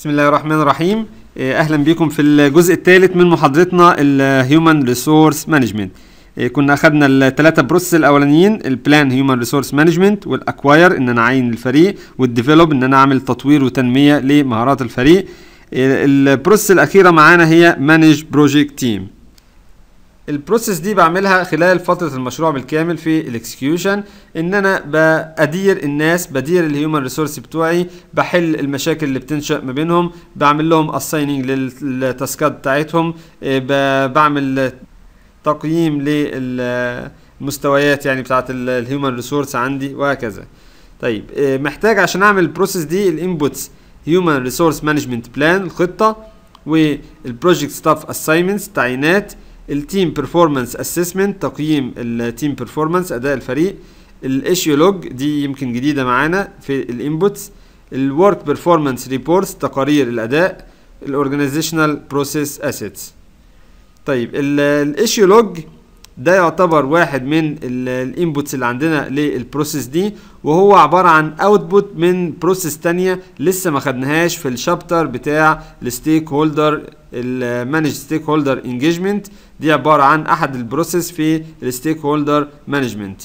بسم الله الرحمن الرحيم إيه، اهلا بكم في الجزء الثالث من محاضرتنا الهيومن ريسورس مانجمنت كنا اخدنا الثلاثه بروسس الاولانيين البلان هيومن ريسورس مانجمنت والاكواير ان انا اعين الفريق والديفلوب ان انا اعمل تطوير وتنميه لمهارات الفريق إيه، البروسس الاخيره معانا هي مانج بروجكت تيم البروسيس دي بعملها خلال فترة المشروع بالكامل في الاكسكيوشن ان انا بادير الناس بدير الهيومن ريسورس بتوعي بحل المشاكل اللي بتنشأ ما بينهم بعمل لهم اسايننج للتاسكات بتاعتهم إيه، بعمل تقييم للمستويات يعني بتاعت الهيومن ريسورس عندي وهكذا طيب إيه، محتاج عشان اعمل البروسيس دي الانبوتس هيومن ريسورس مانجمنت بلان الخطة والبروجكت ستاف اساينمنتس تعيينات التيم بيرفورمانس اسسمنت تقييم التيم بيرفورمانس اداء الفريق الايشيو لوج دي يمكن جديده معانا في الانبوتس الورك بيرفورمانس ريبورتس تقارير الاداء الاورجانيزيشنال بروسيس اسيتس طيب الايشيو لوج ده يعتبر واحد من الانبوتس اللي عندنا للبروسيس دي وهو عبارة عن اوتبوت من بروسيس تانية لسه ما خدناهاش في الشابتر بتاع الستيك هولدر المانج ستيك هولدر انجيجمنت دي عباره عن احد البروسيس في الستيك هولدر مانجمنت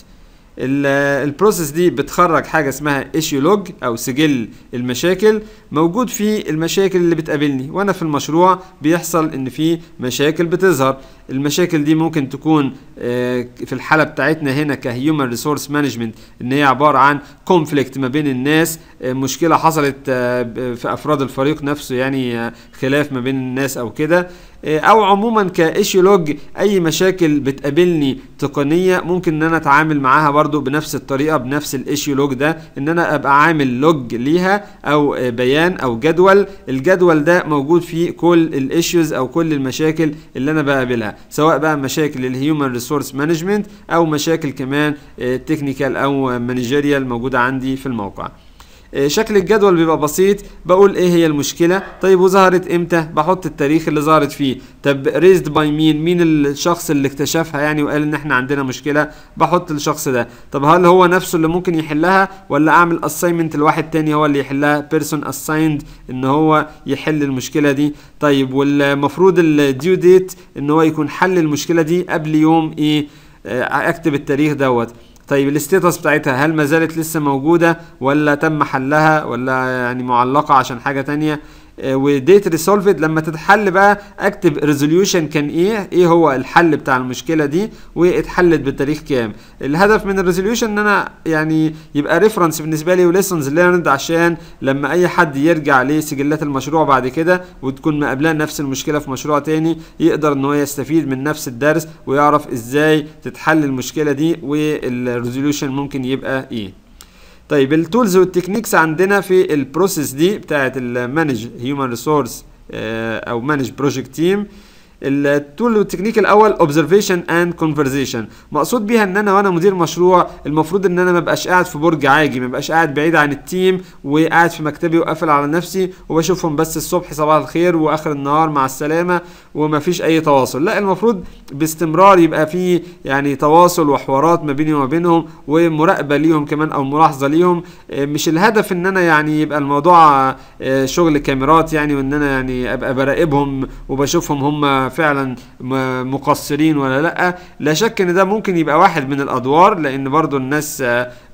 البروسيس دي بتخرج حاجه اسمها ايشيو لوج او سجل المشاكل موجود في المشاكل اللي بتقابلني وانا في المشروع بيحصل ان في مشاكل بتظهر المشاكل دي ممكن تكون آه، في الحاله بتاعتنا هنا كهيومن ريسورس مانجمنت ان هي عباره عن كونفليكت ما بين الناس آه، مشكله حصلت آه، في افراد الفريق نفسه يعني خلاف ما بين الناس او كده آه، او عموما كايشيولوج اي مشاكل بتقابلني تقنيه ممكن ان انا اتعامل معاها برضو بنفس الطريقه بنفس الايشيولوج ده ان انا ابقى عامل لوج ليها او آه، بيان او جدول الجدول ده موجود فيه كل الايشوز او كل المشاكل اللي انا بقابلها سواء بقى مشاكل الهيومن ريسورس مانجمنت او مشاكل كمان تكنيكال آه، او مانجيريال موجوده عندي في الموقع إيه، شكل الجدول بيبقى بسيط بقول ايه هي المشكله طيب وظهرت امتى بحط التاريخ اللي ظهرت فيه طب ريزد باي مين مين الشخص اللي اكتشفها يعني وقال ان احنا عندنا مشكله بحط الشخص ده طب هل هو نفسه اللي ممكن يحلها ولا اعمل اساينمنت لواحد تاني هو اللي يحلها بيرسون اسايند ان هو يحل المشكله دي طيب والمفروض الديو ديت ان هو يكون حل المشكله دي قبل يوم ايه آه، اكتب التاريخ دوت طيب الاستيتس بتاعتها هل ما زالت لسه موجوده ولا تم حلها ولا يعني معلقه عشان حاجه تانية آه، وديت ريسولفد لما تتحل بقى اكتب ريزوليوشن كان ايه ايه هو الحل بتاع المشكله دي واتحلت بالتاريخ كام الهدف من الريزوليوشن ان انا يعني يبقى ريفرنس بالنسبه لي وليسنز ليرند عشان لما اي حد يرجع لسجلات المشروع بعد كده وتكون مقابلاه نفس المشكله في مشروع تاني يقدر ان هو يستفيد من نفس الدرس ويعرف ازاي تتحل المشكله دي والريزوليوشن ممكن يبقى ايه طيب التولز والتكنيكس عندنا في البروسيس دي بتاعت المانج هيومن ريسورس او مانج بروجكت تيم التول والتكنيك الاول اوبزرفيشن اند كونفرزيشن مقصود بيها ان انا وانا مدير مشروع المفروض ان انا ما ابقاش قاعد في برج عاجي ما ابقاش قاعد بعيد عن التيم وقاعد في مكتبي وقافل على نفسي وبشوفهم بس الصبح صباح الخير واخر النهار مع السلامه وما فيش اي تواصل لا المفروض باستمرار يبقى في يعني تواصل وحوارات ما بيني وما بينهم ومراقبه ليهم كمان او ملاحظه ليهم آه، مش الهدف ان انا يعني يبقى الموضوع آه، شغل كاميرات يعني وان انا يعني ابقى براقبهم وبشوفهم هم فعلا مقصرين ولا لا لا شك ان ده ممكن يبقى واحد من الادوار لان برضو الناس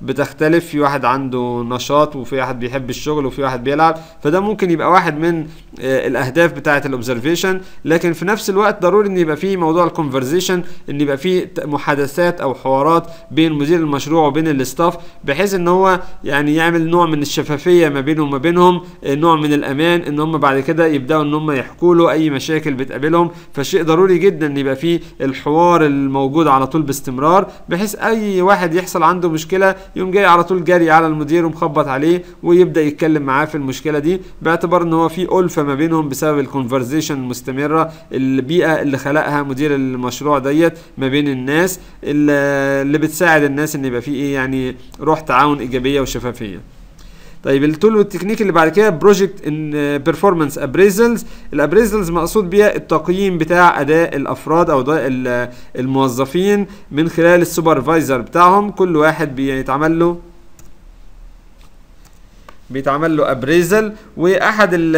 بتختلف في واحد عنده نشاط وفي واحد بيحب الشغل وفي واحد بيلعب فده ممكن يبقى واحد من آه، الاهداف بتاعه الاوبزرفيشن لكن في نفس الوقت ضروري ان يبقى في موضوع الكونفرزيشن ان يبقى في محادثات او حوارات بين مدير المشروع وبين الاستاف بحيث ان هو يعني يعمل نوع من الشفافيه ما بينه وما بينهم آه، نوع من الامان ان هم بعد كده يبداوا ان هم يحكوا له اي مشاكل بتقابلهم فشيء ضروري جدا ان يبقى فيه الحوار الموجود على طول باستمرار بحيث اي واحد يحصل عنده مشكله يقوم جاي على طول جري على المدير ومخبط عليه ويبدا يتكلم معاه في المشكله دي باعتبار ان هو في الفه ما بينهم بسبب الكونفرزيشن المستمره البيئه اللي خلقها مدير المشروع ديت ما بين الناس اللي بتساعد الناس ان يبقى فيه ايه يعني روح تعاون ايجابيه وشفافيه طيب التول والتكنيك اللي بعد كده بروجكت ان بيرفورمانس ابريزلز الابريزلز مقصود بيها التقييم بتاع اداء الافراد او الموظفين من خلال السوبرفايزر بتاعهم كل واحد بيتعمل يعني له بيتعمل له ابريزل واحد ال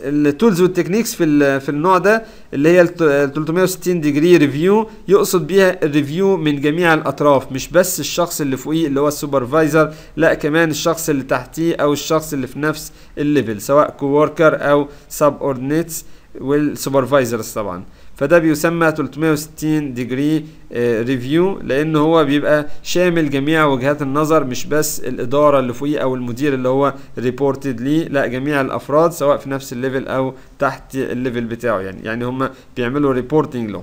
التولز والتكنيكس في في النوع ده اللي هي 360 ديجري ريفيو يقصد بيها الريفيو من جميع الاطراف مش بس الشخص اللي فوقيه اللي هو السوبرفايزر لا كمان الشخص اللي تحتيه او الشخص اللي في نفس الليفل سواء كووركر او سب اوردنيتس والسوبرفايزرز طبعا فده بيسمى 360 ديجري ريفيو لان هو بيبقى شامل جميع وجهات النظر مش بس الاداره اللي فوقيه او المدير اللي هو ريبورتد ليه لا جميع الافراد سواء في نفس الليفل او تحت الليفل بتاعه يعني يعني هم بيعملوا ريبورتنج له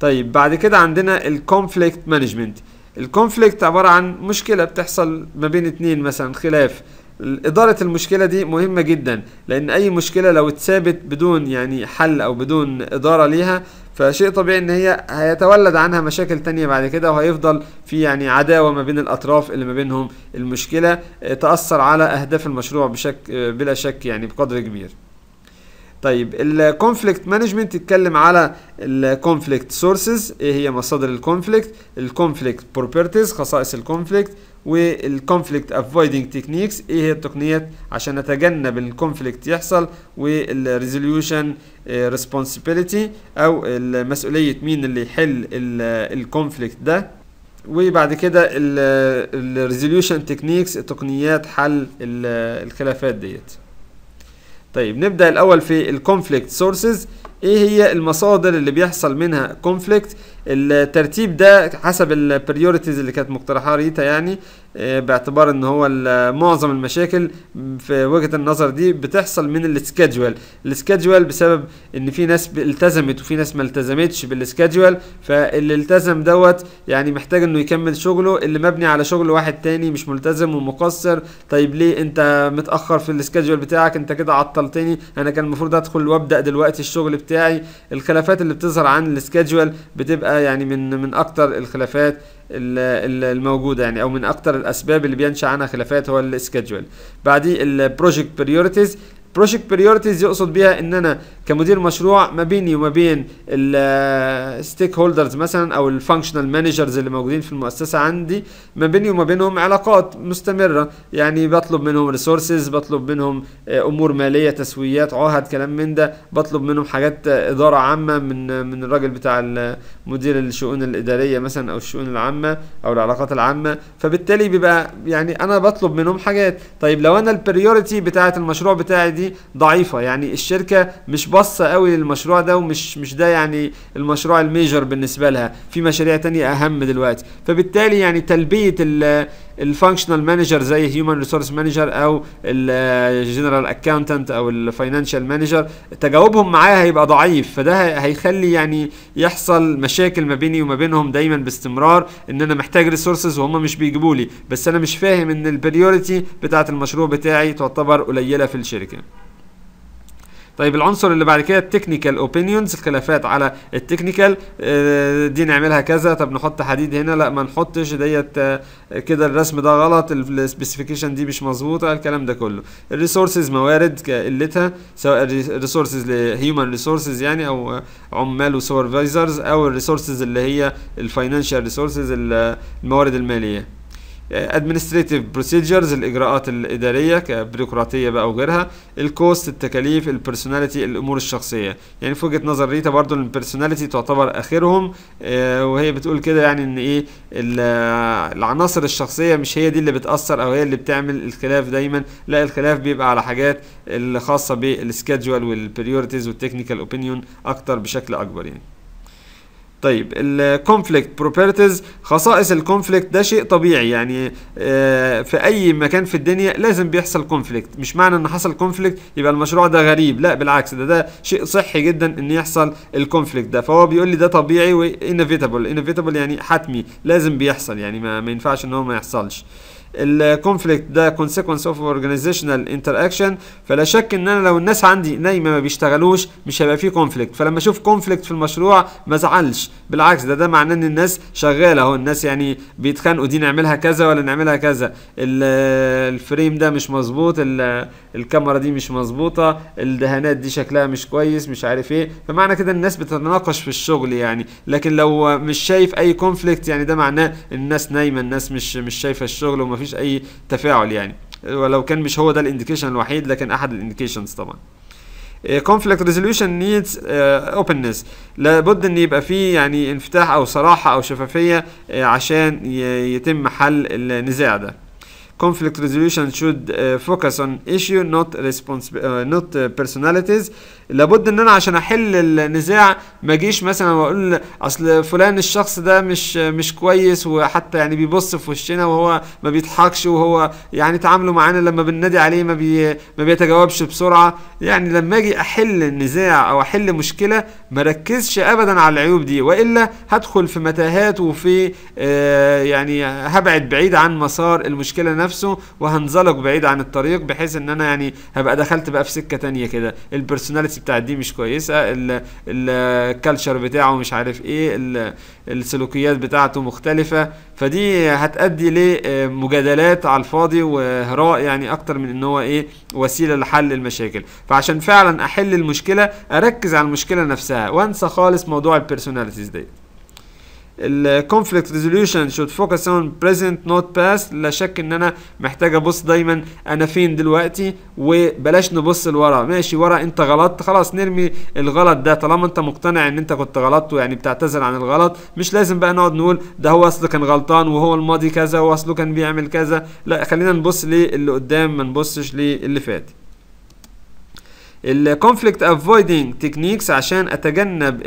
طيب بعد كده عندنا الكونفليكت مانجمنت الكونفليكت عباره عن مشكله بتحصل ما بين اتنين مثلا خلاف إدارة المشكلة دي مهمة جدا لأن أي مشكلة لو اتسابت بدون يعني حل أو بدون إدارة ليها فشيء طبيعي ان هي هيتولد عنها مشاكل تانية بعد كده وهيفضل في يعني عداوة ما بين الاطراف اللي ما بينهم المشكلة تأثر على اهداف المشروع بشك بلا شك يعني بقدر كبير طيب الكونفليكت مانجمنت تتكلم على الكونفليكت سورسز ايه هي مصادر الكونفليكت الكونفليكت بروبرتيز خصائص الكونفليكت والكونفليكت افويدنج تكنيكس ايه هي التقنيات عشان نتجنب الكونفليكت يحصل والريزوليوشن ريسبونسبيلتي آه، او مسؤوليه مين اللي يحل الكونفليكت ده وبعد كده الريزوليوشن تكنيكس تقنيات حل الخلافات ديت طيب نبدا الاول في الكونفليكت سورسز ايه هي المصادر اللي بيحصل منها كونفليكت الترتيب ده حسب البريورتيز اللي كانت مقترحه ريتا يعني آه، باعتبار ان هو معظم المشاكل في وجهه النظر دي بتحصل من السكادجوال السكادجوال بسبب ان في ناس التزمت وفي ناس ما التزمتش بالسكادجوال فاللي التزم دوت يعني محتاج انه يكمل شغله اللي مبني على شغل واحد تاني مش ملتزم ومقصر طيب ليه انت متاخر في السكادجوال بتاعك انت كده عطلتني انا كان المفروض ادخل وابدا دلوقتي الشغل بتاعي الخلافات اللي بتظهر عن السكادجوال بتبقى يعني من من اكتر الخلافات الموجوده يعني او من اكتر الاسباب اللي بينشا عنها خلافات هو السكجول بعديه البروجكت بريورتيز بروجكت بريورتيز يقصد بيها ان انا كمدير مشروع ما بيني وما بين الستيك هولدرز مثلا او الفانكشنال مانجرز اللي موجودين في المؤسسه عندي ما بيني وما بينهم علاقات مستمره يعني بطلب منهم ريسورسز بطلب منهم آه، امور ماليه تسويات عهد كلام من ده بطلب منهم حاجات آه، اداره عامه من آه، من الراجل بتاع مدير الشؤون الاداريه مثلا او الشؤون العامه او العلاقات العامه فبالتالي بيبقى يعني انا بطلب منهم حاجات طيب لو انا البريوريتي بتاعه المشروع بتاعي دي ضعيفه يعني الشركه مش باصه قوي للمشروع ده ومش مش ده يعني المشروع الميجر بالنسبه لها في مشاريع تانية اهم دلوقتي فبالتالي يعني تلبيه الفانكشنال مانجر زي هيومن ريسورس مانجر او الجنرال اكاونتنت آه، او الفاينانشال مانجر تجاوبهم معاه هيبقى ضعيف فده هيخلي يعني يحصل مشاكل ما بيني وما بينهم دايما باستمرار ان انا محتاج ريسورسز وهم مش بيجيبوا لي بس انا مش فاهم ان البريوريتي بتاعه المشروع بتاعي تعتبر قليله في الشركه طيب العنصر اللي بعد كده التكنيكال اوبينيونز الخلافات على التكنيكال آه، دي نعملها كذا طب نحط حديد هنا لا ما نحطش ديت آه، كده الرسم ده غلط السبيسيفيكيشن دي مش مظبوطه الكلام ده كله الريسورسز موارد قلتها سواء الريسورسز لهيومن ريسورسز يعني او عمال وسوبرفايزرز او الريسورسز اللي هي الفاينانشال ريسورسز الموارد الماليه ادمنستريتيف بروسيجرز الاجراءات الاداريه كبيروقراطيه بقى وغيرها الكوست التكاليف البيرسوناليتي الامور الشخصيه يعني في وجهه نظر ريتا برضو البيرسوناليتي تعتبر اخرهم آه، وهي بتقول كده يعني ان ايه آه، العناصر الشخصيه مش هي دي اللي بتاثر او هي اللي بتعمل الخلاف دايما لا الخلاف بيبقى على حاجات الخاصه بالسكادجول والبريورتيز والتكنيكال اوبينيون اكتر بشكل اكبر يعني طيب الكونفليكت بروبرتيز خصائص الكونفليكت ده شيء طبيعي يعني آه، في اي مكان في الدنيا لازم بيحصل كونفليكت مش معنى ان حصل كونفليكت يبقى المشروع ده غريب لا بالعكس ده ده شيء صحي جدا ان يحصل الكونفليكت ده فهو بيقول لي ده طبيعي وانيفيتابل انفيتابل يعني حتمي لازم بيحصل يعني ما, ما ينفعش ان هو ما يحصلش الكونفليكت ده كونسيكونس اوف اورجانيزيشنال انتراكشن فلا شك ان انا لو الناس عندي نايمه ما بيشتغلوش مش هيبقى فيه كونفليكت فلما اشوف كونفليكت في المشروع ما ازعلش بالعكس ده ده معناه ان الناس شغاله اهو الناس يعني بيتخانقوا دي نعملها كذا ولا نعملها كذا الفريم ده مش مظبوط الكاميرا دي مش مظبوطه الدهانات دي شكلها مش كويس مش عارف ايه فمعنى كده الناس بتتناقش في الشغل يعني لكن لو مش شايف اي كونفليكت يعني ده معناه الناس نايمه الناس مش مش شايفه الشغل وما فيش اي تفاعل يعني ولو كان مش هو ده الانديكيشن الوحيد لكن احد الانديكيشنز طبعا آه، conflict resolution needs uh, openness لابد ان يبقى فيه يعني انفتاح او صراحه او شفافيه آه، عشان يتم حل النزاع ده conflict resolution should uh, focus on issue not respons uh, not uh, personalities لابد ان انا عشان احل النزاع ما اجيش مثلا واقول اصل فلان الشخص ده مش مش كويس وحتى يعني بيبص في وشنا وهو ما بيضحكش وهو يعني تعامله معانا لما بننادي عليه ما بي ما بيتجاوبش بسرعه يعني لما اجي احل النزاع او احل مشكله ما ركزش ابدا على العيوب دي والا هدخل في متاهات وفي آه يعني هبعد بعيد عن مسار المشكله نفسها نفسه وهنزلق بعيد عن الطريق بحيث ان انا يعني هبقى دخلت بقى في سكه تانية كده البرسوناليتي بتاعت دي مش كويسه الكالتشر بتاعه مش عارف ايه السلوكيات بتاعته مختلفه فدي هتؤدي لمجادلات آه، على الفاضي وهراء يعني اكتر من ان هو ايه وسيله لحل المشاكل فعشان فعلا احل المشكله اركز على المشكله نفسها وانسى خالص موضوع البرسوناليتيز ديت الكونفليكت ريزوليوشن شود فوكس اون بريزنت نوت باست لا شك ان انا محتاج ابص دايما انا فين دلوقتي وبلاش نبص لورا ماشي ورا انت غلطت خلاص نرمي الغلط ده طالما انت مقتنع ان انت كنت غلطت ويعني بتعتذر عن الغلط مش لازم بقى نقعد نقول ده هو اصله كان غلطان وهو الماضي كذا واصله كان بيعمل كذا لا خلينا نبص للي قدام ما نبصش للي فات الكونفليكت افويدنج تكنيكس عشان اتجنب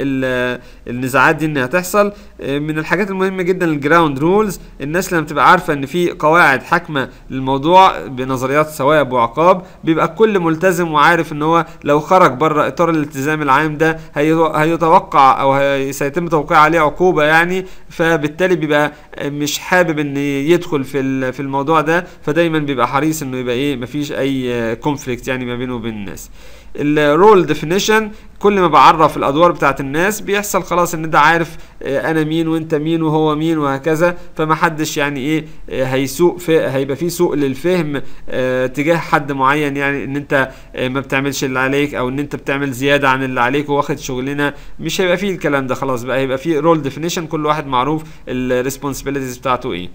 النزاعات دي انها تحصل من الحاجات المهمه جدا الجراوند رولز الناس لما بتبقى عارفه ان في قواعد حاكمه للموضوع بنظريات ثواب وعقاب بيبقى كل ملتزم وعارف ان هو لو خرج بره اطار الالتزام العام ده هيتوقع او سيتم توقيع عليه عقوبه يعني فبالتالي بيبقى مش حابب ان يدخل في في الموضوع ده فدايما بيبقى حريص انه يبقى ايه مفيش اي كونفليكت يعني ما بينه وبين الناس الرول ديفينيشن كل ما بعرف الادوار بتاعت الناس بيحصل خلاص ان ده عارف آه، انا مين وانت مين وهو مين وهكذا فمحدش يعني ايه آه، هيسوق في هيبقى في سوء للفهم آه، تجاه حد معين يعني ان انت ما بتعملش اللي عليك او ان انت بتعمل زياده عن اللي عليك واخد شغلنا مش هيبقى فيه الكلام ده خلاص بقى هيبقى فيه رول ديفينيشن كل واحد معروف الريسبونسبيلتيز بتاعته ايه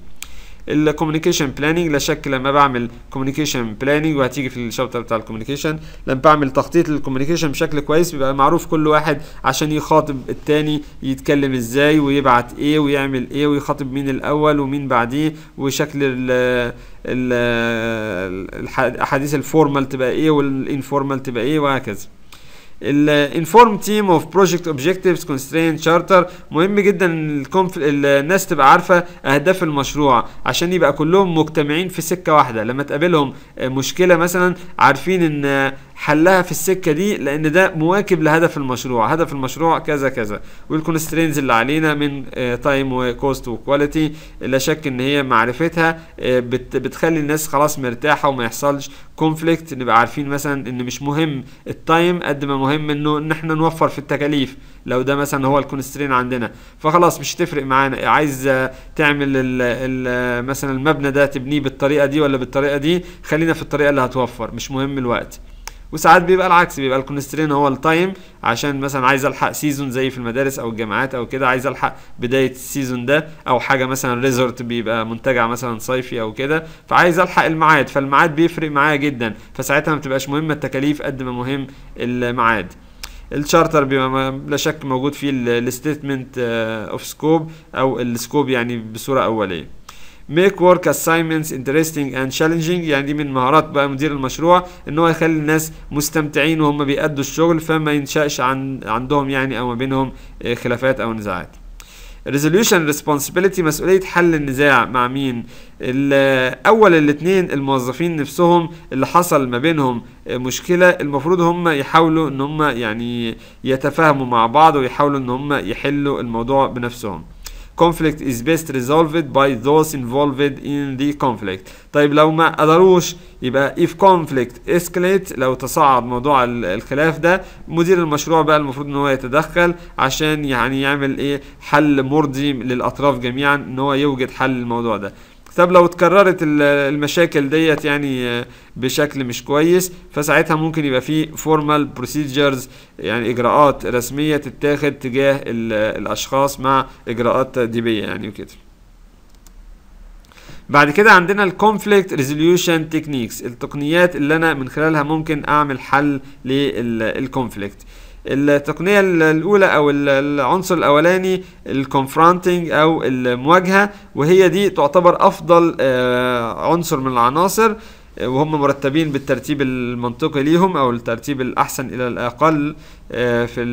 الكوميونيكيشن بلاننج لا شك لما بعمل كوميونيكيشن بلاننج وهتيجي في الشابتر بتاع الكوميونيكيشن لما بعمل تخطيط للكوميونيكيشن بشكل كويس بيبقى معروف كل واحد عشان يخاطب التاني يتكلم ازاي ويبعت ايه ويعمل ايه ويخاطب مين الاول ومين بعديه وشكل ال الاحاديث الفورمال تبقى ايه والانفورمال تبقى ايه وهكذا الانفورم تيم اوف بروجكت اوبجكتيفز كونسترين شارتر مهم جدا الناس تبقى عارفه اهداف المشروع عشان يبقى كلهم مجتمعين في سكه واحده لما تقابلهم آه، مشكله مثلا عارفين ان حلها في السكة دي لأن ده مواكب لهدف المشروع هدف المشروع كذا كذا والكونسترينز اللي علينا من تايم وكوست وكواليتي لا شك إن هي معرفتها آه، بتخلي الناس خلاص مرتاحة وما يحصلش كونفليكت نبقى عارفين مثلا إن مش مهم التايم قد ما مهم إنه إن إحنا نوفر في التكاليف لو ده مثلا هو الكونسترين عندنا فخلاص مش هتفرق معانا عايز آه، تعمل مثلا المبنى ده تبنيه بالطريقة دي ولا بالطريقة دي خلينا في الطريقة اللي هتوفر مش مهم الوقت وساعات بيبقى العكس بيبقى الكونسترين هو التايم عشان مثلا عايز الحق سيزون زي في المدارس او الجامعات او كده عايز الحق بدايه السيزون ده او حاجه مثلا ريزورت بيبقى منتجع مثلا صيفي او كده فعايز الحق الميعاد فالميعاد بيفرق معايا جدا فساعتها ما بتبقاش مهمه التكاليف قد ما مهم الميعاد الشارتر بيبقى لا شك موجود فيه الستيتمنت اوف سكوب او السكوب يعني بصوره اوليه make work assignments interesting and challenging يعني دي من مهارات بقى مدير المشروع ان هو يخلي الناس مستمتعين وهم بيأدوا الشغل فما ينشأش عن عندهم يعني او ما بينهم آه، خلافات او نزاعات resolution responsibility مسؤولية حل النزاع مع مين اول الاثنين الموظفين نفسهم اللي حصل ما بينهم آه، مشكلة المفروض هم يحاولوا ان هم يعني يتفاهموا مع بعض ويحاولوا ان هم يحلوا الموضوع بنفسهم conflict is best resolved by those involved in the conflict طيب لو ما قدروش يبقى if conflict escalate لو تصاعد موضوع الخلاف ده مدير المشروع بقى المفروض ان هو يتدخل عشان يعني يعمل ايه حل مرضي للاطراف جميعا ان هو يوجد حل للموضوع ده طب لو اتكررت المشاكل ديت يعني آه، بشكل مش كويس فساعتها ممكن يبقى في فورمال بروسيجرز يعني اجراءات رسميه تتاخد تجاه الاشخاص مع اجراءات تاديبيه يعني وكده بعد كده عندنا الكونفليكت ريزوليوشن تكنيكس التقنيات اللي انا من خلالها ممكن اعمل حل للكونفليكت التقنية الأولى أو العنصر الأولاني الكونفرونتنج أو المواجهة وهي دي تعتبر أفضل آه، عنصر من العناصر وهم مرتبين بالترتيب المنطقي ليهم او الترتيب الاحسن الى الاقل آه، في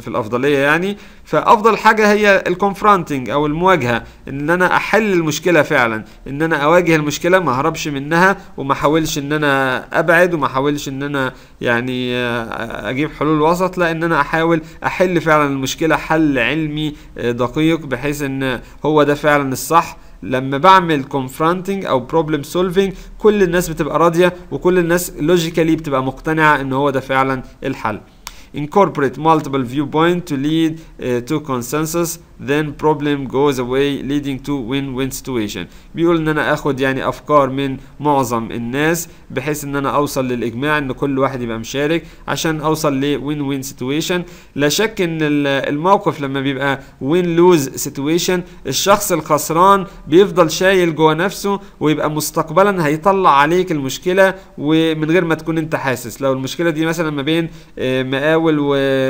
في الافضليه يعني فافضل حاجه هي الكونفرونتنج او المواجهه ان انا احل المشكله فعلا ان انا اواجه المشكله ما اهربش منها وما احاولش ان انا ابعد وما احاولش ان انا يعني آه، اجيب حلول وسط لا ان انا احاول احل فعلا المشكله حل علمي آه، دقيق بحيث ان هو ده فعلا الصح لما بعمل كونفرونتنج او بروبلم سولفنج كل الناس بتبقى راضيه وكل الناس لوجيكالي بتبقى مقتنعه ان هو ده فعلا الحل incorporate multiple viewpoint to lead uh, to consensus then problem goes away leading to win-win situation بيقول ان انا اخد يعني افكار من معظم الناس بحيث ان انا اوصل للاجماع ان كل واحد يبقى مشارك عشان اوصل لوين وين situation لا شك ان الموقف لما بيبقى win win-lose situation الشخص الخسران بيفضل شايل جوه نفسه ويبقى مستقبلا هيطلع عليك المشكله ومن غير ما تكون انت حاسس لو المشكله دي مثلا ما بين آه، مقاوي مقاول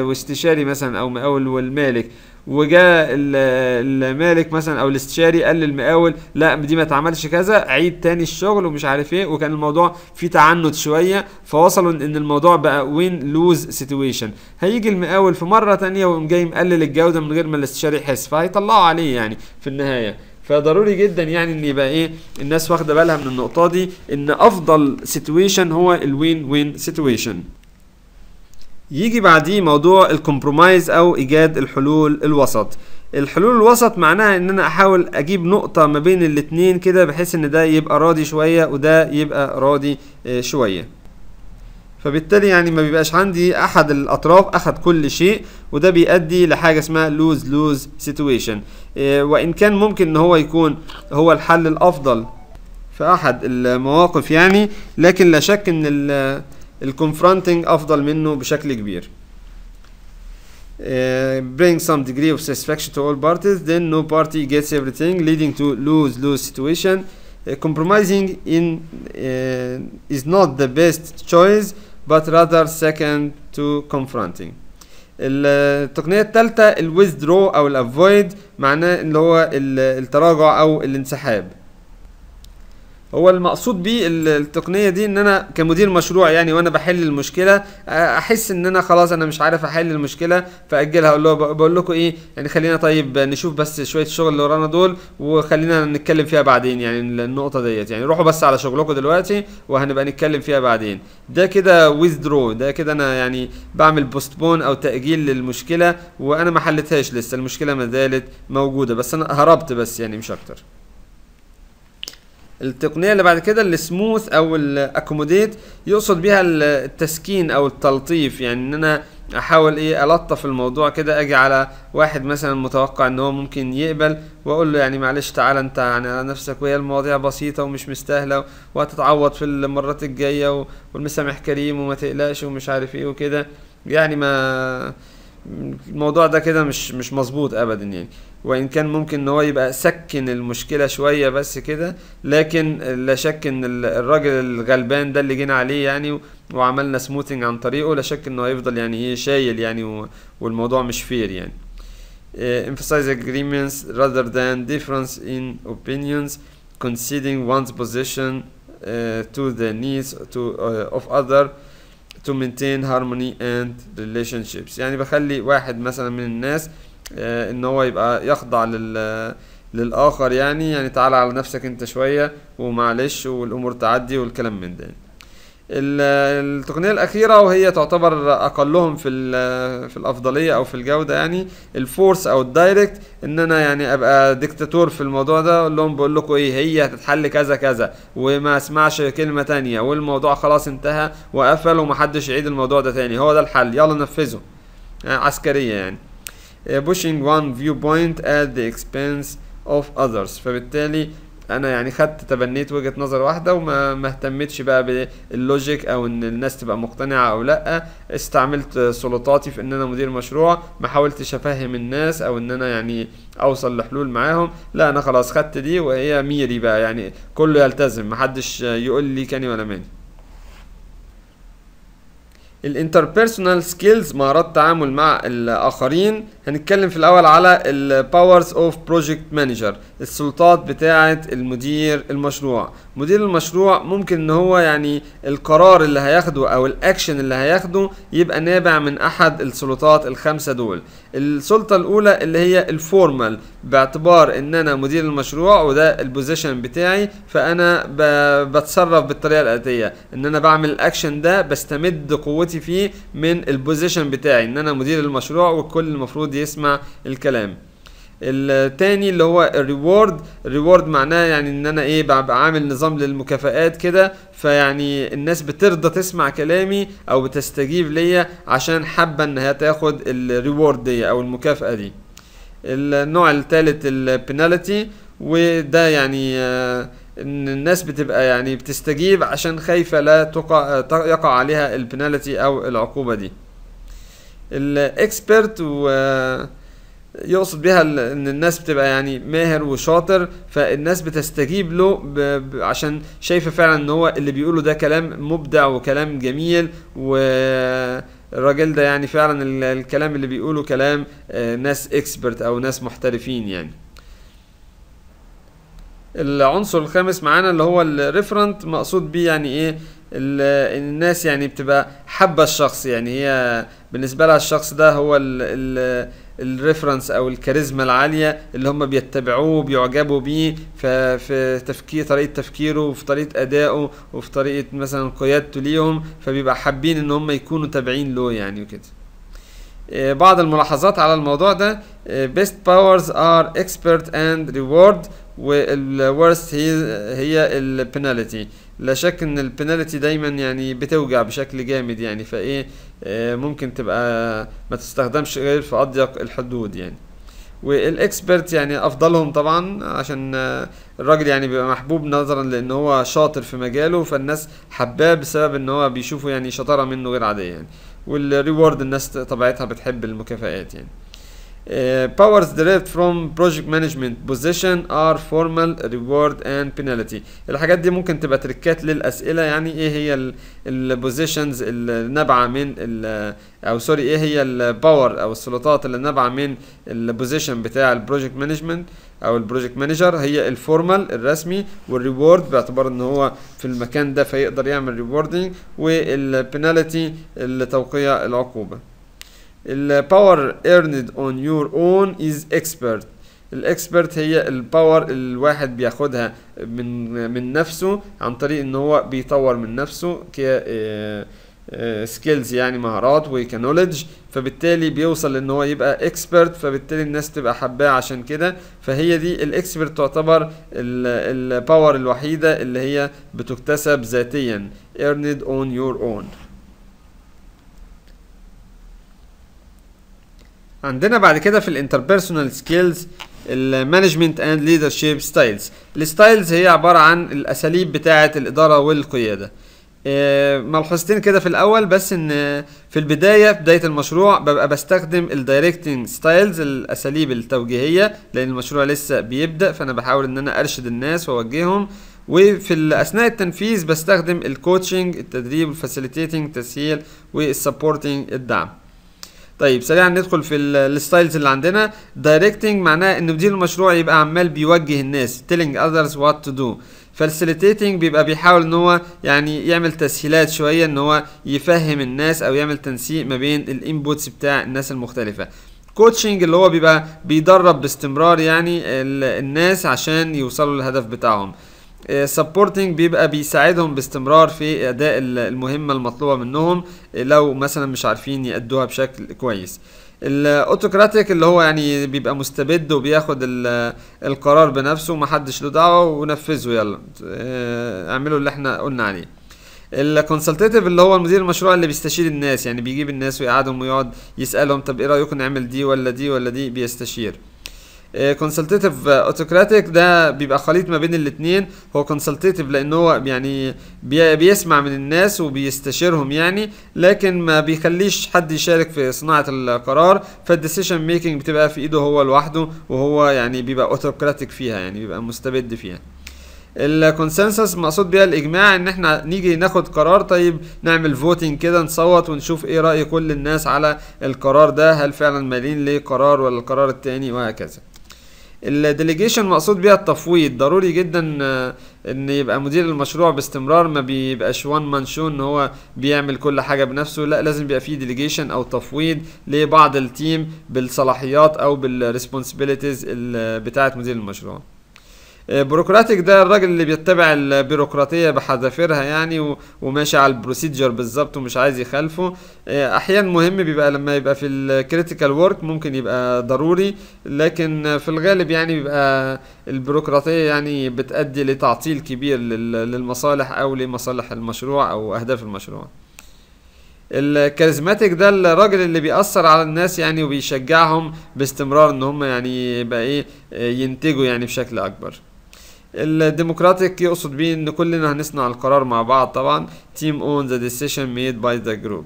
واستشاري مثلا او مقاول والمالك وجاء المالك مثلا او الاستشاري قال للمقاول لا دي ما اتعملش كذا عيد تاني الشغل ومش عارف ايه وكان الموضوع فيه تعنت شويه فوصلوا ان الموضوع بقى وين لوز سيتويشن هيجي المقاول في مره تانية ويقوم جاي مقلل الجوده من غير ما الاستشاري يحس فهيطلعوا عليه يعني في النهايه فضروري جدا يعني ان يبقى ايه الناس واخده بالها من النقطه دي ان افضل سيتويشن هو الوين وين سيتويشن يجي بعديه موضوع الكومبرومايز او ايجاد الحلول الوسط الحلول الوسط معناها ان انا احاول اجيب نقطة ما بين الاتنين كده بحيث ان ده يبقى راضي شوية وده يبقى راضي آه، شوية فبالتالي يعني ما بيبقاش عندي احد الاطراف اخد كل شيء وده بيؤدي لحاجه اسمها لوز لوز سيتويشن وان كان ممكن ان هو يكون هو الحل الافضل في احد المواقف يعني لكن لا شك ان الكونفرونتنج افضل منه بشكل كبير bring some degree of satisfaction to all parties then no party gets everything leading to lose lose situation compromising in uh, is not the best choice but rather second to confronting التقنية الثالثة ال withdraw أو ال avoid معناه اللي هو التراجع أو الانسحاب هو المقصود بيه التقنيه دي ان انا كمدير مشروع يعني وانا بحل المشكله احس ان انا خلاص انا مش عارف احل المشكله فاجلها اقول له بقول لكم ايه يعني خلينا طيب نشوف بس شويه الشغل اللي ورانا دول وخلينا نتكلم فيها بعدين يعني النقطه ديت يعني روحوا بس على شغلكم دلوقتي وهنبقى نتكلم فيها بعدين ده كده ويزدرو ده كده انا يعني بعمل بوستبون او تاجيل للمشكله وانا ما حلتهاش لسه المشكله ما زالت موجوده بس انا هربت بس يعني مش اكتر التقنيه اللي بعد كده السموث او الاكوموديت يقصد بيها التسكين او التلطيف يعني ان انا احاول ايه الطف الموضوع كده اجي على واحد مثلا متوقع ان هو ممكن يقبل واقول له يعني معلش تعالى انت يعني على نفسك وهي المواضيع بسيطه ومش مستاهله وهتتعوض في المرات الجايه والمسامح كريم وما تقلقش ومش عارف ايه وكده يعني ما الموضوع ده كده مش مش مظبوط ابدا يعني وان كان ممكن ان هو يبقى سكن المشكله شويه بس كده لكن لا شك ان الراجل الغلبان ده اللي جينا عليه يعني وعملنا سموثنج عن طريقه لا شك انه هيفضل يعني ايه شايل يعني والموضوع مش فير يعني آه، emphasize agreements rather than difference in opinions conceding one's position uh, to the needs to, uh, of other to maintain harmony and relationships يعني بخلي واحد مثلا من الناس آه ان هو يبقى يخضع لل للاخر يعني يعني تعال على نفسك انت شويه ومعلش والامور تعدي والكلام من ده التقنيه الاخيره وهي تعتبر اقلهم في في الافضليه او في الجوده يعني الفورس او الدايركت ان انا يعني ابقى ديكتاتور في الموضوع ده اقول لهم بقول لكم ايه هي هتتحل كذا كذا وما اسمعش كلمه تانية والموضوع خلاص انتهى وقفل ومحدش يعيد الموضوع ده تاني هو ده الحل يلا نفذه آه، عسكريه يعني آه، pushing one viewpoint at the expense of others فبالتالي انا يعني خدت تبنيت وجهه نظر واحده وما اهتمتش بقى باللوجيك او ان الناس تبقى مقتنعه او لا استعملت سلطاتي في ان انا مدير مشروع ما حاولتش افهم الناس او ان انا يعني اوصل لحلول معاهم لا انا خلاص خدت دي وهي ميري بقى يعني كله يلتزم محدش يقول لي كاني ولا ماني الانتربيرسونال سكيلز مهارات تعامل مع الاخرين هنتكلم في الاول على الباورز اوف بروجكت مانجر السلطات بتاعه المدير المشروع مدير المشروع ممكن ان هو يعني القرار اللي هياخده او الاكشن اللي هياخده يبقى نابع من احد السلطات الخمسه دول السلطه الاولى اللي هي الفورمال باعتبار ان انا مدير المشروع وده البوزيشن بتاعي فانا بتصرف بالطريقه الاتيه ان انا بعمل الاكشن ده بستمد قوتي صوتي فيه من البوزيشن بتاعي ان انا مدير المشروع والكل المفروض يسمع الكلام التاني اللي هو الريورد الريورد معناه يعني ان انا ايه ببقى عامل نظام للمكافآت كده فيعني الناس بترضى تسمع كلامي او بتستجيب ليا عشان حابه انها تاخد الريورد دي او المكافاه دي النوع الثالث البنالتي وده يعني آه ان الناس بتبقى يعني بتستجيب عشان خايفه لا تقع يقع عليها البنالتي او العقوبه دي الاكسبرت و يقصد بها ان الناس بتبقى يعني ماهر وشاطر فالناس بتستجيب له ب... ب... عشان شايفه فعلا ان هو اللي بيقوله ده كلام مبدع وكلام جميل والراجل ده يعني فعلا الكلام اللي بيقوله كلام آه، ناس اكسبرت او ناس محترفين يعني العنصر الخامس معانا اللي هو الريفرنت مقصود بيه يعني ايه الناس يعني بتبقى حابه الشخص يعني هي بالنسبه لها الشخص ده هو الريفرنس او الكاريزما العاليه اللي هم بيتبعوه وبيعجبوا بيه في تفكير طريقه تفكيره وفي طريقه ادائه وفي طريقه مثلا قيادته ليهم فبيبقى حابين ان هم يكونوا تابعين له يعني وكده آه، بعض الملاحظات على الموضوع ده آه، best powers are expert and reward والworst هي هي البنالتي لا شك ان البنالتي دايما يعني بتوجع بشكل جامد يعني فايه آه، ممكن تبقى ما تستخدمش غير في اضيق الحدود يعني والاكسبرت يعني افضلهم طبعا عشان الراجل يعني بيبقى محبوب نظرا لان هو شاطر في مجاله فالناس حباه بسبب ان هو بيشوفه يعني شطاره منه غير عاديه يعني والريورد الناس طبيعتها بتحب المكافئات يعني Uh, powers derived from project management position are formal reward and penalty الحاجات دي ممكن تبقى تركات للاسئله يعني ايه هي البوزيشنز النابعه من ال او سوري ايه هي الباور او السلطات اللي نابعه من البوزيشن بتاع البروجكت مانجمنت او البروجكت مانجر هي الفورمال الرسمي والريورد باعتبار ان هو في المكان ده فيقدر يعمل ريوردنج والبنالتي توقيع العقوبه الباور earned on your own is expert الاكسبرت هي الباور الواحد بياخدها من من نفسه عن طريق ان هو بيطور من نفسه ك سكيلز آه، آه، يعني مهارات وكنولج فبالتالي بيوصل ان هو يبقى اكسبرت فبالتالي الناس تبقى حباه عشان كده فهي دي الاكسبرت تعتبر الباور الوحيده اللي هي بتكتسب ذاتيا earned on your own عندنا بعد كده في الانتربيرسونال سكيلز المانجمنت اند ليدرشيب ستايلز الستايلز هي عباره عن الاساليب بتاعه الاداره والقياده آه، ملحوظتين كده في الاول بس ان في البدايه بدايه المشروع ببقى بستخدم الدايركتنج ستايلز الاساليب التوجيهيه لان المشروع لسه بيبدا فانا بحاول ان انا ارشد الناس واوجههم وفي اثناء التنفيذ بستخدم الكوتشنج التدريب الفاسيليتيتنج التسهيل والسبورتنج الدعم طيب سريعا ندخل في الستايلز اللي عندنا دايركتنج معناه ان مدير المشروع يبقى عمال بيوجه الناس تيلينج اذرز وات تو دو فاسيليتيتنج بيبقى بيحاول ان هو يعني يعمل تسهيلات شويه ان هو يفهم الناس او يعمل تنسيق ما بين الانبوتس بتاع الناس المختلفه كوتشنج اللي هو بيبقى بيدرب باستمرار يعني الناس عشان يوصلوا للهدف بتاعهم سبورتنج آه، بيبقى بيساعدهم باستمرار في اداء المهمه المطلوبه منهم آه، لو مثلا مش عارفين يادوها بشكل كويس الاوتوكراتيك اللي هو يعني بيبقى مستبد وبياخد القرار بنفسه ومحدش له دعوه ونفذه يلا آه، اعملوا اللي احنا قلنا عليه الكونسلتيف اللي هو المدير المشروع اللي بيستشير الناس يعني بيجيب الناس ويقعدهم ويقعد يسالهم طب ايه رايكم نعمل دي ولا دي ولا دي بيستشير كونسلتيف آه، اوتوكراتيك آه، ده بيبقى خليط ما بين الاثنين هو كونسلتيف لان هو يعني بي بيسمع من الناس وبيستشيرهم يعني لكن ما بيخليش حد يشارك في صناعه القرار فالديسيشن ميكنج بتبقى في ايده هو لوحده وهو يعني بيبقى اوتوكراتيك فيها يعني بيبقى مستبد فيها الكونسنسس مقصود بيها الاجماع ان احنا نيجي ناخد قرار طيب نعمل فوتنج كده نصوت ونشوف ايه راي كل الناس على القرار ده هل فعلا مالين ليه قرار ولا القرار التاني وهكذا الديليجيشن مقصود بيها التفويض ضروري جدا آه، ان يبقى مدير المشروع باستمرار ما بيبقاش وان مان شو ان هو بيعمل كل حاجه بنفسه لا لازم يبقى فيه ديليجيشن او تفويض لبعض التيم بالصلاحيات او بالريسبونسبيلتيز بتاعه مدير المشروع بيروقراتيك ده الراجل اللي بيتبع البيروقراطيه بحذافيرها يعني وماشي على البروسيدجر بالظبط ومش عايز يخالفه آه، احيانا مهم بيبقى لما يبقى في الكريتيكال ورك ممكن يبقى ضروري لكن في الغالب يعني بيبقى البيروقراطيه يعني بتؤدي لتعطيل كبير للمصالح او لمصالح المشروع او اهداف المشروع الكاريزماتيك ده الراجل اللي بيأثر على الناس يعني وبيشجعهم باستمرار ان هم يعني يبقى ايه آه، ينتجوا يعني بشكل اكبر الديمقراطيك يقصد بيه ان كلنا هنصنع القرار مع بعض طبعا تيم اون ذا ديسيشن ميد باي ذا جروب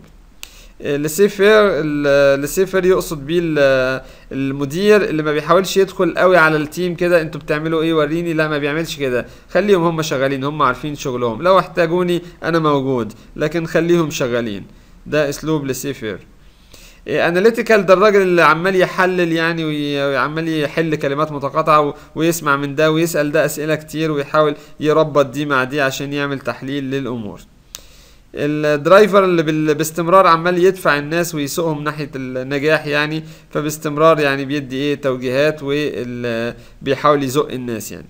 السيفير السيفير يقصد بيه المدير اللي ما بيحاولش يدخل قوي على التيم كده انتوا بتعملوا ايه وريني لا ما بيعملش كده خليهم هم شغالين هم عارفين شغلهم لو احتاجوني انا موجود لكن خليهم شغالين ده اسلوب لسيفير اناليتيكال ده الراجل اللي عمال يحلل يعني وعمال يحل كلمات متقاطعه ويسمع من ده ويسال ده اسئله كتير ويحاول يربط دي مع دي عشان يعمل تحليل للامور الدرايفر اللي باستمرار عمال يدفع الناس ويسوقهم ناحيه النجاح يعني فباستمرار يعني بيدي ايه توجيهات وبيحاول يزق الناس يعني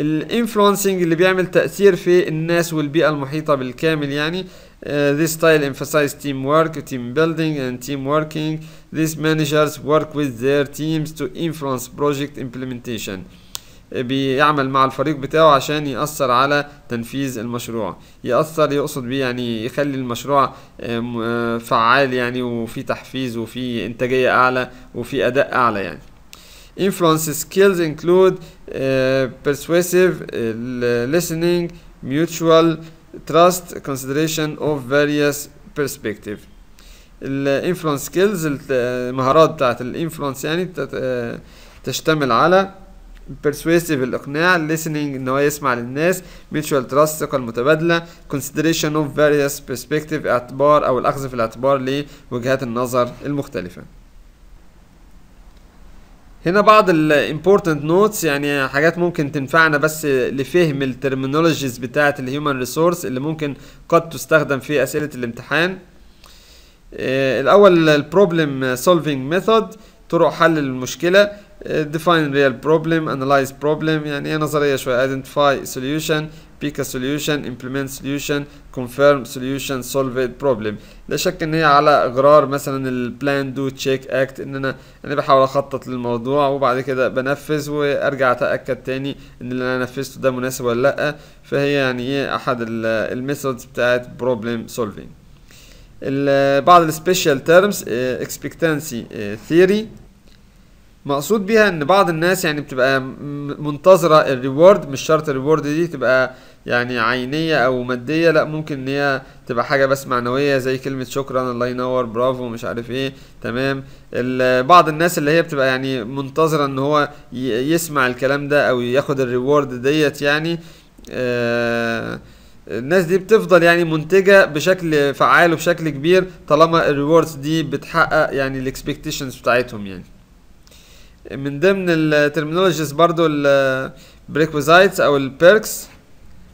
الانفلونسنج اللي بيعمل تأثير في الناس والبيئة المحيطة بالكامل يعني ذي uh, this style emphasizes teamwork, team building and team working. These managers work with their teams to influence project implementation. Uh, بيعمل مع الفريق بتاعه عشان يأثر على تنفيذ المشروع يأثر يقصد بيه يعني يخلي المشروع uh, فعال يعني وفي تحفيز وفي إنتاجية أعلى وفي أداء أعلى يعني Influence skills include uh, persuasive uh, listening, mutual trust, consideration of various perspectives. influence skills المهارات بتاعت الانفلونس يعني تشتمل على persuasive الاقناع listening ان هو يسمع للناس mutual trust الثقه المتبادله consideration of various perspective اعتبار او الاخذ في الاعتبار لوجهات النظر المختلفه هنا بعض الامبورتنت نوتس يعني حاجات ممكن تنفعنا بس لفهم الترمينولوجيز بتاعه الهيومن resource اللي ممكن قد تستخدم في اسئله الامتحان آه، الاول البروبلم سولفينج ميثود طرق حل المشكله آه، define real problem analyze problem يعني ايه نظريه شويه identify solution بيك سوليوشن امبلمنت سوليوشن كونفيرم سوليوشن سولفيد بروبلم لا شك ان هي على اغرار مثلا البلان دو تشيك اكت ان انا انا بحاول اخطط للموضوع وبعد كده بنفذ وارجع اتاكد تاني ان اللي انا نفذته ده مناسب ولا لا فهي يعني ايه احد الميثودز بتاعت بروبلم سولفينج بعض السبيشال تيرمز اكسبكتانسي ثيري مقصود بيها ان بعض الناس يعني بتبقى منتظره الريورد مش شرط الريورد دي تبقى يعني عينيه او ماديه لا ممكن ان هي تبقى حاجه بس معنويه زي كلمه شكرا الله ينور برافو مش عارف ايه تمام بعض الناس اللي هي بتبقى يعني منتظره ان هو يسمع الكلام ده او ياخد الريورد ديت يعني آه الناس دي بتفضل يعني منتجة بشكل فعال وبشكل كبير طالما الريوردز دي بتحقق يعني الاكسبكتيشنز بتاعتهم يعني من ضمن الترمينولوجيز برضو البريكوزايتس او البيركس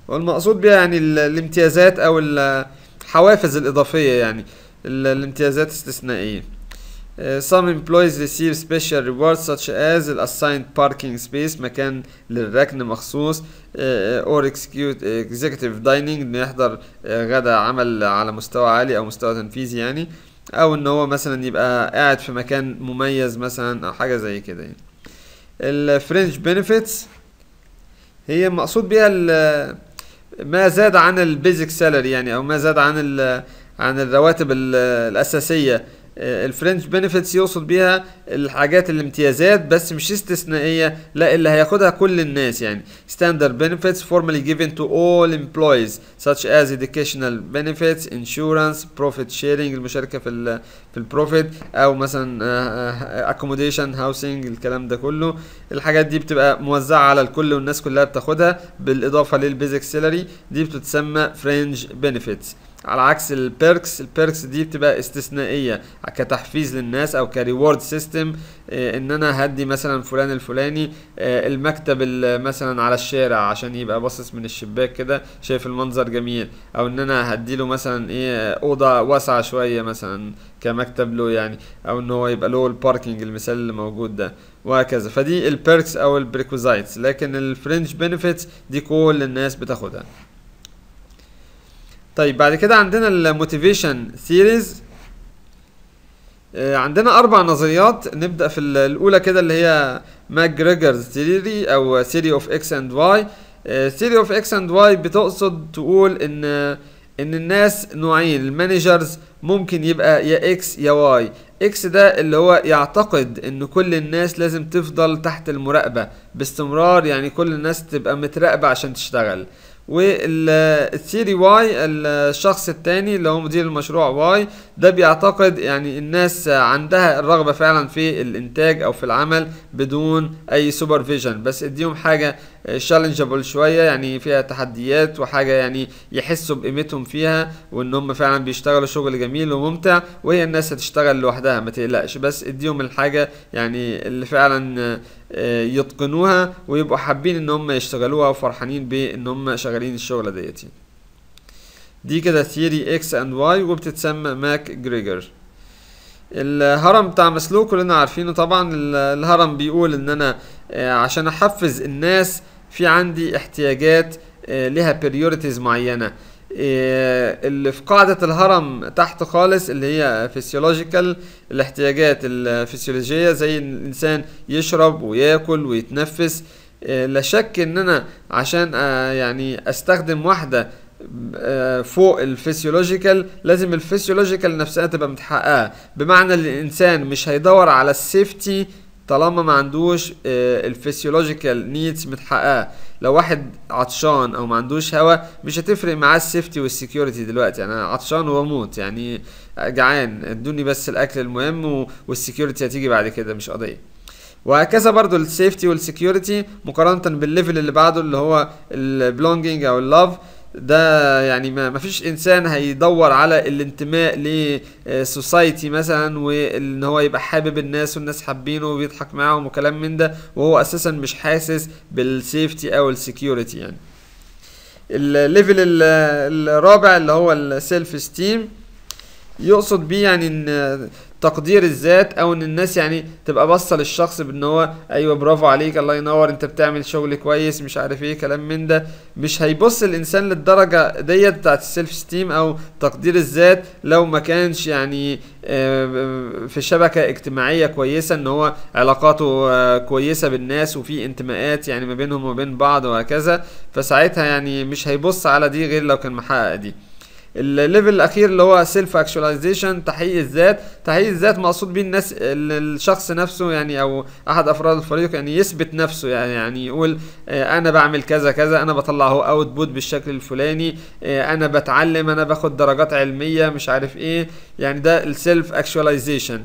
والمقصود بها يعني الامتيازات او الحوافز الاضافيه يعني الامتيازات الاستثنائيه uh, some employees receive special rewards such as assigned parking space مكان للركن مخصوص uh, or executive dining انه يحضر uh، غدا عمل على مستوى عالي او مستوى تنفيذي يعني او ان هو مثلا يبقى قاعد في مكان مميز مثلا او حاجه زي كده يعني الفرنج بنفيتس هي مقصود بيها ما زاد عن البيزك سالري يعني او ما زاد عن عن الرواتب الاساسيه آه، الفرنج بنفيتس يقصد بيها الحاجات الامتيازات بس مش استثنائيه لا اللي هياخدها كل الناس يعني ستاندرد بنفيتس فورمالي جيفن تو اول امبلويز ساتش از educational بنفيتس انشورنس بروفيت شيرنج المشاركه في الـ في البروفيت او مثلا اكوموديشن آه، هاوسنج آه، الكلام ده كله الحاجات دي بتبقى موزعه على الكل والناس كلها بتاخدها بالاضافه للبيزك سيلاري دي بتتسمى فرنج بنفيتس على عكس البيركس البيركس دي بتبقى استثنائيه كتحفيز للناس او كريورد سيستم آه، ان انا هدي مثلا فلان الفلاني آه، المكتب مثلا على الشارع عشان يبقى باصص من الشباك كده شايف المنظر جميل او ان انا هديله مثلا ايه اوضه واسعه شويه مثلا كمكتب له يعني او ان هو يبقى له الباركينج المثال اللي موجود ده وهكذا فدي البيركس او البريكوزايتس لكن الفرنج بينيفيتس دي كل الناس بتاخدها طيب بعد كده عندنا الموتيفيشن ثيريز آه، عندنا اربع نظريات نبدا في الاولى كده اللي هي ماك جريجرز ثيري او ثيري اوف اكس اند واي ثيري اوف اكس اند واي بتقصد تقول ان ان الناس نوعين المانجرز ممكن يبقى يا اكس يا واي اكس ده اللي هو يعتقد ان كل الناس لازم تفضل تحت المراقبه باستمرار يعني كل الناس تبقى متراقبه عشان تشتغل والثيري واي الشخص التاني اللي هو مدير المشروع واي ده بيعتقد يعني الناس عندها الرغبة فعلا في الانتاج او في العمل بدون اي سوبرفيجن بس اديهم حاجة تشالنجبل شوية يعني فيها تحديات وحاجة يعني يحسوا بقيمتهم فيها وان هم فعلا بيشتغلوا شغل جميل وممتع وهي الناس هتشتغل لوحدها ما تقلقش بس اديهم الحاجة يعني اللي فعلا يتقنوها ويبقوا حابين ان هم يشتغلوها وفرحانين بان هم شغالين الشغله ديت دي كده ثيري اكس اند واي وبتتسمى ماك جريجر الهرم بتاع مسلو كلنا عارفينه طبعا الهرم بيقول ان انا آه، عشان احفز الناس في عندي احتياجات آه، لها بريوريتيز معينه آه، اللي في قاعدة الهرم تحت خالص اللي هي فيسيولوجيكال الاحتياجات الفسيولوجية زي الإنسان يشرب وياكل ويتنفس آه، لا شك إن أنا عشان آه، يعني أستخدم واحدة فوق الفسيولوجيكال لازم الفسيولوجيكال نفسها تبقى متحققة بمعنى الإنسان مش هيدور على السيفتي طالما ما عندوش آه، الفسيولوجيكال نيدز متحققه لو واحد عطشان او ما عندوش هواء مش هتفرق معاه السيفتي والسكيورتي دلوقتي انا يعني عطشان واموت يعني آه، جعان ادوني بس الاكل المهم والسكيورتي هتيجي بعد كده مش قضيه وهكذا برضو السيفتي والسكيورتي مقارنه بالليفل اللي بعده اللي هو البلونجينج او اللاف ده يعني ما, فيش انسان هيدور على الانتماء لسوسايتي آه، مثلا وان هو يبقى حابب الناس والناس حابينه وبيضحك معاهم وكلام من ده وهو اساسا مش حاسس بالسيفتي او السكيورتي يعني الليفل الرابع اللي هو السيلف ستيم يقصد بيه يعني ان تقدير الذات او ان الناس يعني تبقى باصه للشخص بان هو ايوه برافو عليك الله ينور انت بتعمل شغل كويس مش عارف ايه كلام من ده مش هيبص الانسان للدرجه ديت بتاعت السيلف ستيم او تقدير الذات لو ما كانش يعني آه، في شبكه اجتماعيه كويسه ان هو علاقاته آه، كويسه بالناس وفي انتماءات يعني ما بينهم وبين بعض وهكذا فساعتها يعني مش هيبص على دي غير لو كان محقق دي الليفل الاخير اللي هو سيلف اكشواليزيشن تحقيق الذات تحقيق الذات مقصود بيه الناس الشخص نفسه يعني او احد افراد الفريق يعني يثبت نفسه يعني يعني يقول آه، انا بعمل كذا كذا انا بطلع اهو اوتبوت بالشكل الفلاني آه، انا بتعلم انا باخد درجات علميه مش عارف ايه يعني ده السيلف اكشواليزيشن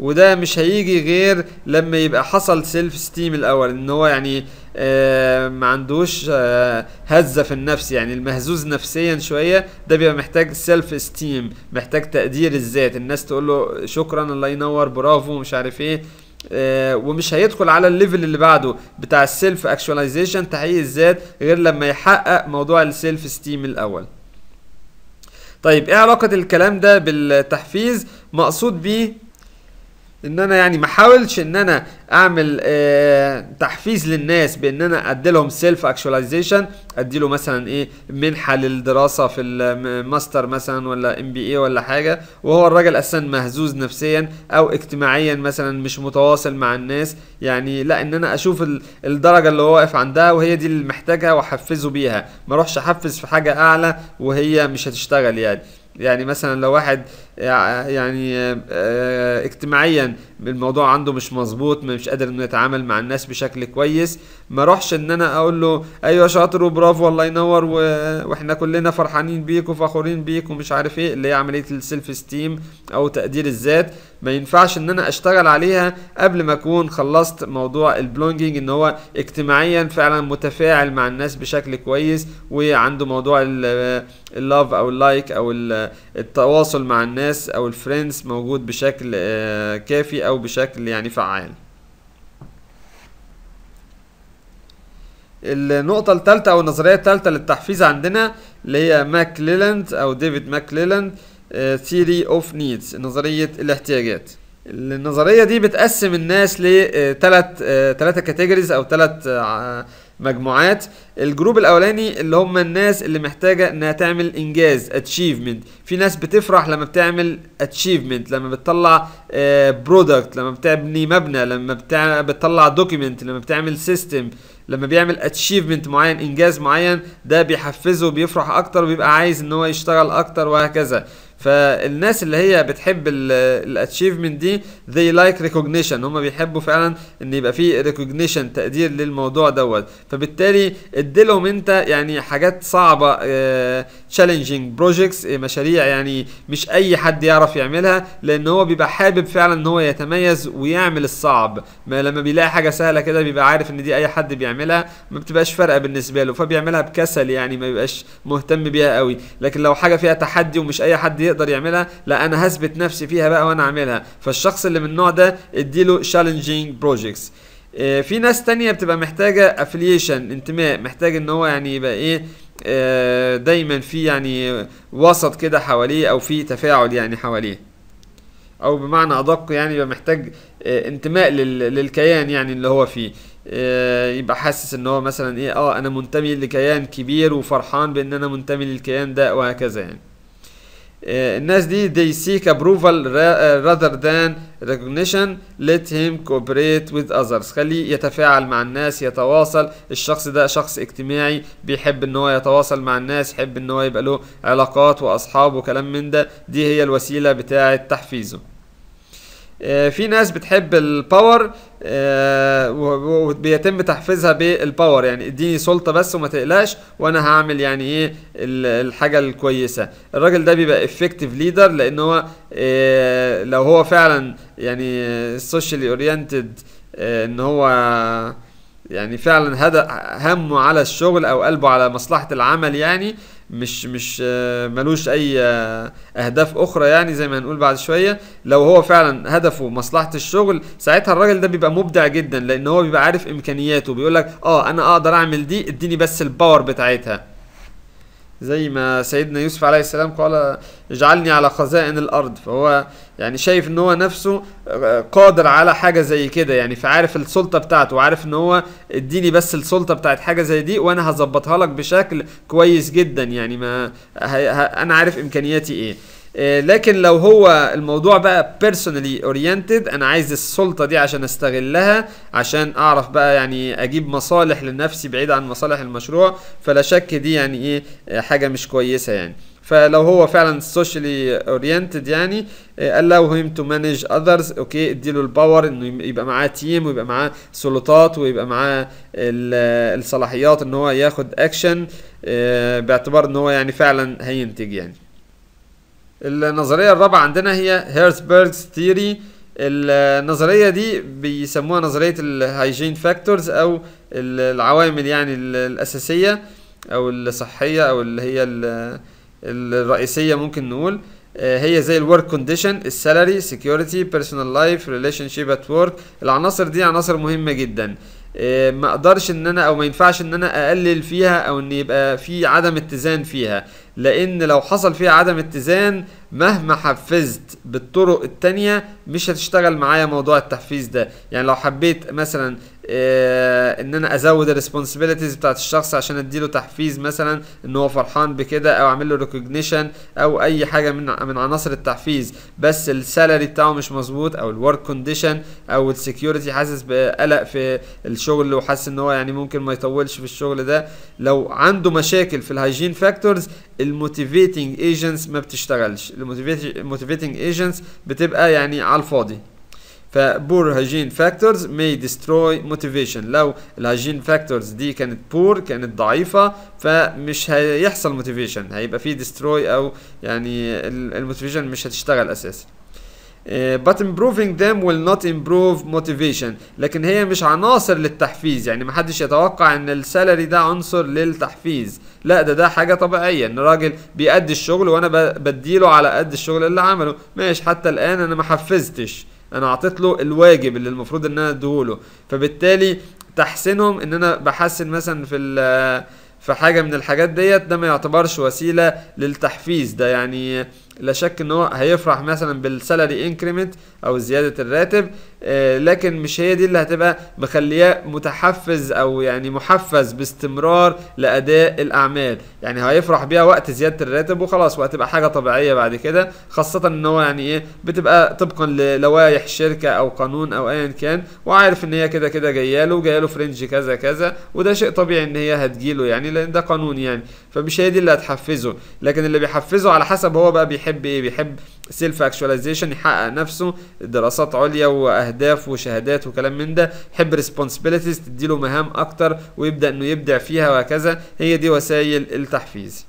وده مش هيجي غير لما يبقى حصل سيلف ستيم الاول ان هو يعني آه، ما عندوش آه، هزه في النفس يعني المهزوز نفسيا شويه ده بيبقى محتاج سيلف استيم محتاج تقدير الذات الناس تقول له شكرا الله ينور برافو مش عارف ايه آه، ومش هيدخل على الليفل اللي بعده بتاع السيلف اكشواليزيشن تحقيق الذات غير لما يحقق موضوع السيلف استيم الاول طيب ايه علاقه الكلام ده بالتحفيز مقصود بيه ان انا يعني ما احاولش ان انا اعمل آه تحفيز للناس بان انا ادي لهم سيلف اكشواليزيشن ادي له مثلا ايه منحه للدراسه في الماستر مثلا ولا ام بي اي ولا حاجه وهو الراجل اساسا مهزوز نفسيا او اجتماعيا مثلا مش متواصل مع الناس يعني لا ان انا اشوف الدرجه اللي هو واقف عندها وهي دي اللي محتاجها واحفزه بيها ما اروحش احفز في حاجه اعلى وهي مش هتشتغل يعني يعني مثلا لو واحد يعني آه، آه، اجتماعيا الموضوع عنده مش مظبوط مش قادر انه يتعامل مع الناس بشكل كويس ما اروحش ان انا اقول له ايوه شاطر وبرافو الله ينور و... واحنا كلنا فرحانين بيك وفخورين بيك ومش عارف ايه اللي هي عمليه السيلف ستيم او تقدير الذات ما ينفعش ان انا اشتغل عليها قبل ما اكون خلصت موضوع البلونجينج ان هو اجتماعيا فعلا متفاعل مع الناس بشكل كويس وعنده موضوع اللاف او اللايك او التواصل مع الناس او الفريندز موجود بشكل آه، كافي او بشكل يعني فعال النقطة الثالثة أو النظرية الثالثة للتحفيز عندنا اللي هي ماك ليلاند أو ديفيد ماك ليلاند ثيري أوف نيدز نظرية الاحتياجات النظرية دي بتقسم الناس لثلاث ثلاثة كاتيجوريز أو ثلاث آه، مجموعات الجروب الاولاني اللي هم الناس اللي محتاجه انها تعمل انجاز اتشيفمنت في ناس بتفرح لما بتعمل اتشيفمنت لما بتطلع برودكت آه، لما بتبني مبنى لما بتطلع دوكيمنت لما بتعمل سيستم لما بيعمل اتشيفمنت معين انجاز معين ده بيحفزه وبيفرح اكتر وبيبقى عايز ان هو يشتغل اكتر وهكذا فالناس اللي هي بتحب الاتشيفمنت دي زي لايك ريكوجنيشن هم بيحبوا فعلا ان يبقى في ريكوجنيشن تقدير للموضوع دوت فبالتالي اديلهم انت يعني حاجات صعبه uh, آه، بروجيكتس آه، مشاريع يعني مش اي حد يعرف يعملها لان هو بيبقى حابب فعلا ان هو يتميز ويعمل الصعب ما لما بيلاقي حاجه سهله كده بيبقى عارف ان دي اي حد بيعملها ما بتبقاش فارقه بالنسبه له فبيعملها بكسل يعني ما بيبقاش مهتم بيها قوي لكن لو حاجه فيها تحدي ومش اي حد يقدر يعملها لا انا هثبت نفسي فيها بقى وانا اعملها فالشخص اللي من النوع ده اديله challenging projects آه، في ناس تانية بتبقى محتاجة افليشن انتماء محتاج ان هو يعني يبقى ايه آه، دايما في يعني وسط كده حواليه او في تفاعل يعني حواليه او بمعنى ادق يعني يبقى محتاج آه، انتماء للكيان يعني اللي هو فيه يبقى حاسس ان هو مثلا ايه اه انا منتمي لكيان كبير وفرحان بان انا منتمي للكيان ده وهكذا يعني Uh, الناس دي they seek approval uh, rather than recognition let him cooperate with others خليه يتفاعل مع الناس يتواصل الشخص ده شخص اجتماعي بيحب ان هو يتواصل مع الناس يحب ان هو يبقى له علاقات واصحاب وكلام من ده دي هي الوسيله بتاعه تحفيزه آه، في ناس بتحب الباور آه، وبيتم تحفيزها بالباور يعني اديني سلطه بس وما تقلقش وانا هعمل يعني ايه الحاجه الكويسه الراجل ده بيبقى افكتيف ليدر لان هو آه، لو هو فعلا يعني سوشيالي اورينتد ان هو يعني فعلا هدأ همه على الشغل او قلبه على مصلحه العمل يعني مش مش آه، ملوش اي آه، اهداف اخرى يعني زي ما هنقول بعد شويه لو هو فعلا هدفه مصلحه الشغل ساعتها الراجل ده بيبقى مبدع جدا لان هو بيبقى عارف امكانياته بيقول لك اه انا اقدر اعمل دي اديني بس الباور بتاعتها زي ما سيدنا يوسف عليه السلام قال اجعلني على خزائن الارض فهو يعني شايف ان هو نفسه آه، قادر على حاجه زي كده يعني فعارف السلطه بتاعته وعارف ان هو اديني بس السلطه بتاعت حاجه زي دي وانا هظبطها لك بشكل كويس جدا يعني ما انا عارف امكانياتي ايه آه، لكن لو هو الموضوع بقى بيرسونالي اورينتد انا عايز السلطه دي عشان استغلها عشان اعرف بقى يعني اجيب مصالح لنفسي بعيد عن مصالح المشروع فلا شك دي يعني ايه آه، حاجه مش كويسه يعني فلو هو فعلا سوشيالي اورينتد يعني إيه، allow him to manage others اوكي اديله الباور انه يبقى معاه تيم ويبقى معاه سلطات ويبقى معاه الصلاحيات ان هو ياخد اكشن إيه، باعتبار ان هو يعني فعلا هينتج يعني النظريه الرابعه عندنا هي هيرزبرجز ثيوري النظريه دي بيسموها نظريه الهايجين فاكتورز او العوامل يعني الاساسيه او الصحيه او اللي هي الرئيسيه ممكن نقول آه، هي زي الورك كونديشن السالري سكيورتي بيرسونال لايف ريليشن شيب ات ورك العناصر دي عناصر مهمه جدا آه، ما اقدرش ان انا او ما ينفعش ان انا اقلل فيها او ان يبقى في عدم اتزان فيها لان لو حصل فيها عدم اتزان مهما حفزت بالطرق التانية مش هتشتغل معايا موضوع التحفيز ده يعني لو حبيت مثلا آه، ان انا ازود الريسبونسبيلتيز بتاعت الشخص عشان اديله تحفيز مثلا ان هو فرحان بكده او اعمل له ريكوجنيشن او اي حاجه من من عناصر التحفيز بس السالري بتاعه مش مظبوط او الورك كونديشن او السكيورتي حاسس بقلق في الشغل وحاسس ان هو يعني ممكن ما يطولش في الشغل ده لو عنده مشاكل في الهايجين فاكتورز الموتيفيتنج ايجنتس ما بتشتغلش الموتيفيتنج ايجنتس بتبقى يعني على الفاضي فبور هايجين فاكتورز may destroy motivation لو الهايجين فاكتورز دي كانت بور كانت ضعيفة فمش هيحصل موتيفيشن هيبقى في ديستروي او يعني الموتيفيشن مش هتشتغل اساسا آه، but improving them will not improve motivation لكن هي مش عناصر للتحفيز يعني محدش يتوقع ان السالري ده عنصر للتحفيز لا ده ده حاجه طبيعيه ان راجل بيأدي الشغل وانا بديله على قد الشغل اللي عمله ماشي حتى الان انا ما حفزتش انا اعطيت له الواجب اللي المفروض ان انا اديهوله فبالتالي تحسينهم ان انا بحسن مثلا في في حاجه من الحاجات ديت ده ما يعتبرش وسيله للتحفيز ده يعني لا شك ان هو هيفرح مثلا بالسالري انكريمنت او زياده الراتب آه، لكن مش هي دي اللي هتبقى مخلياه متحفز او يعني محفز باستمرار لاداء الاعمال يعني هيفرح بيها وقت زياده الراتب وخلاص وهتبقى حاجه طبيعيه بعد كده خاصه ان هو يعني ايه بتبقى طبقا للوائح شركه او قانون او ايا كان وعارف ان هي كده كده جايه له جايه له فرنج كذا كذا وده شيء طبيعي ان هي هتجيله يعني لان ده قانون يعني فمش هي دي اللي هتحفزه لكن اللي بيحفزه على حسب هو بقى بيحب بيحب ايه بيحب سيلف اكشواليزيشن يحقق نفسه دراسات عليا واهداف وشهادات وكلام من ده يحب ريسبونسبيلتيز تديله مهام اكتر ويبدا انه يبدع فيها وهكذا هي دي وسائل التحفيز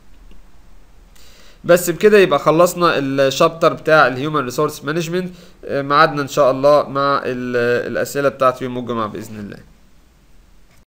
بس بكده يبقى خلصنا الشابتر بتاع الهيومن ريسورس مانجمنت ميعادنا ان شاء الله مع الاسئله بتاعت يوم الجمعه باذن الله